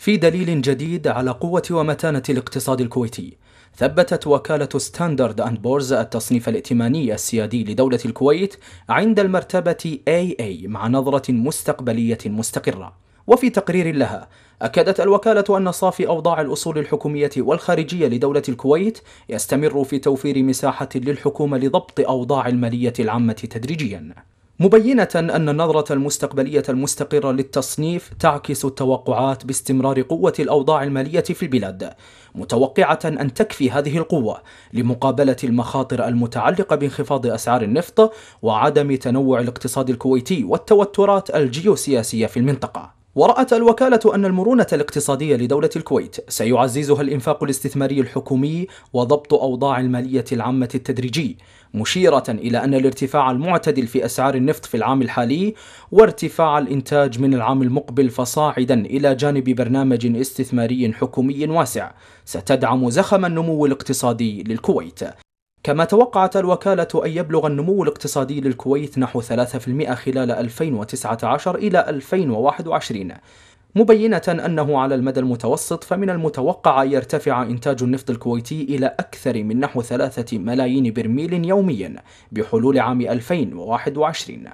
في دليل جديد على قوة ومتانة الاقتصاد الكويتي ثبتت وكالة ستاندرد أند بورز التصنيف الائتماني السيادي لدولة الكويت عند المرتبة AA مع نظرة مستقبلية مستقرة وفي تقرير لها أكدت الوكالة أن صافي أوضاع الأصول الحكومية والخارجية لدولة الكويت يستمر في توفير مساحة للحكومة لضبط أوضاع المالية العامة تدريجيا مبينة أن النظرة المستقبلية المستقرة للتصنيف تعكس التوقعات باستمرار قوة الأوضاع المالية في البلاد، متوقعة أن تكفي هذه القوة لمقابلة المخاطر المتعلقة بانخفاض أسعار النفط وعدم تنوع الاقتصاد الكويتي والتوترات الجيوسياسية في المنطقة. ورأت الوكالة أن المرونة الاقتصادية لدولة الكويت سيعززها الإنفاق الاستثماري الحكومي وضبط أوضاع المالية العامة التدريجي، مشيرة إلى أن الارتفاع المعتدل في أسعار النفط في العام الحالي وارتفاع الإنتاج من العام المقبل فصاعدا إلى جانب برنامج استثماري حكومي واسع ستدعم زخم النمو الاقتصادي للكويت. كما توقعت الوكالة أن يبلغ النمو الاقتصادي للكويت نحو 3% خلال 2019 إلى 2021 مبينة أنه على المدى المتوسط فمن المتوقع أن يرتفع إنتاج النفط الكويتي إلى أكثر من نحو 3 ملايين برميل يوميا بحلول عام 2021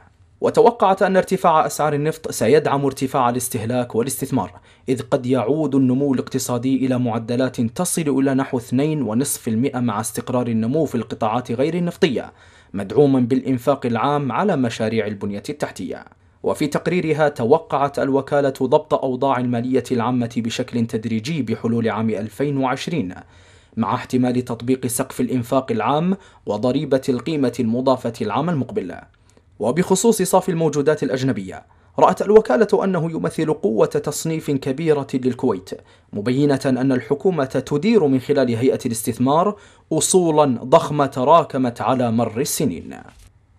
وتوقعت أن ارتفاع أسعار النفط سيدعم ارتفاع الاستهلاك والاستثمار إذ قد يعود النمو الاقتصادي إلى معدلات تصل إلى نحو 2.5% مع استقرار النمو في القطاعات غير النفطية مدعوما بالإنفاق العام على مشاريع البنية التحتية وفي تقريرها توقعت الوكالة ضبط أوضاع المالية العامة بشكل تدريجي بحلول عام 2020 مع احتمال تطبيق سقف الإنفاق العام وضريبة القيمة المضافة العام المقبل وبخصوص صافي الموجودات الأجنبية رأت الوكالة أنه يمثل قوة تصنيف كبيرة للكويت مبينة أن الحكومة تدير من خلال هيئة الاستثمار أصولا ضخمة تراكمت على مر السنين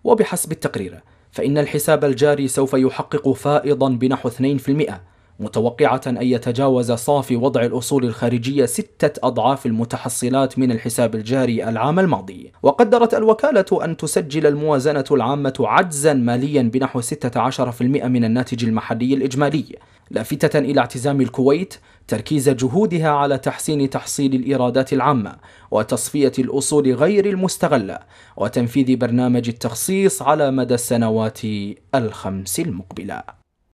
وبحسب التقرير فإن الحساب الجاري سوف يحقق فائضا بنحو 2% متوقعة أن يتجاوز صافي وضع الأصول الخارجية ستة أضعاف المتحصلات من الحساب الجاري العام الماضي وقدرت الوكالة أن تسجل الموازنة العامة عجزا ماليا بنحو 16% من الناتج المحلي الإجمالي لافتة إلى اعتزام الكويت تركيز جهودها على تحسين تحصيل الإيرادات العامة وتصفية الأصول غير المستغلة وتنفيذ برنامج التخصيص على مدى السنوات الخمس المقبلة